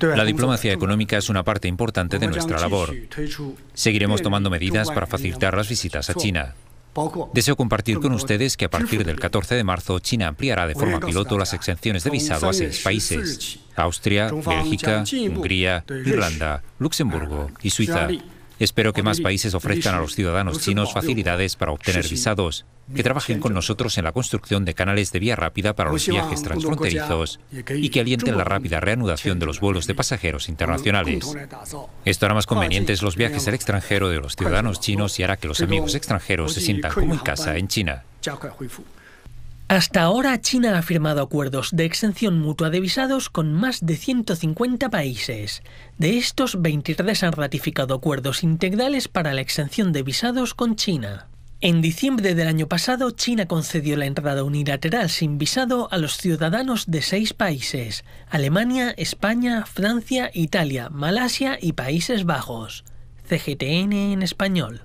La diplomacia económica es una parte importante de nuestra labor. Seguiremos tomando medidas para facilitar las visitas a China. Deseo compartir con ustedes que a partir del 14 de marzo China ampliará de forma piloto las exenciones de visado a seis países, Austria, Bélgica, Hungría, Irlanda, Luxemburgo y Suiza. Espero que más países ofrezcan a los ciudadanos chinos facilidades para obtener visados, que trabajen con nosotros en la construcción de canales de vía rápida para los pues viajes transfronterizos y que alienten la rápida reanudación de los vuelos de pasajeros internacionales. Esto hará más ah, convenientes los viajes al extranjero de los ciudadanos chinos y hará que los amigos extranjeros se sientan como en casa en China. Hasta ahora, China ha firmado acuerdos de exención mutua de visados con más de 150 países. De estos, 23 han ratificado acuerdos integrales para la exención de visados con China. En diciembre del año pasado, China concedió la entrada unilateral sin visado a los ciudadanos de seis países, Alemania, España, Francia, Italia, Malasia y Países Bajos. CGTN en español.